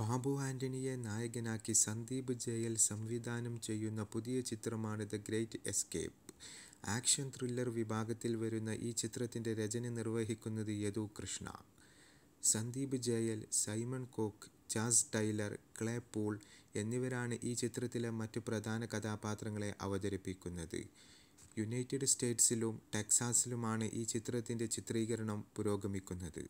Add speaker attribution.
Speaker 1: ബാബു ആൻ്റണിയെ നായകനാക്കി സന്ദീപ് ജയൽ സംവിധാനം ചെയ്യുന്ന പുതിയ ചിത്രമാണ് the great escape action thriller വിഭാഗത്തിൽ വരുന്ന ഈ ചിത്രത്തിൻ്റെ രചന നിർവഹിക്കുന്നത് Yadu Krishna Sandeep Jayal Simon Koch Chaz Tyler Clay Pool എന്നിവരാണ് ഈ ചിത്രത്തിലെ മറ്റ് പ്രധാന കഥാപാത്രങ്ങളെ അവതരിപ്പിക്കുന്നത് യുണൈറ്റഡ് സ്റ്റേറ്റ്സിലും ടെക്സാസിലുമാണ് ഈ ചിത്രത്തിൻ്റെ ചിത്രീകരണം പുരോഗമിക്കുന്നത്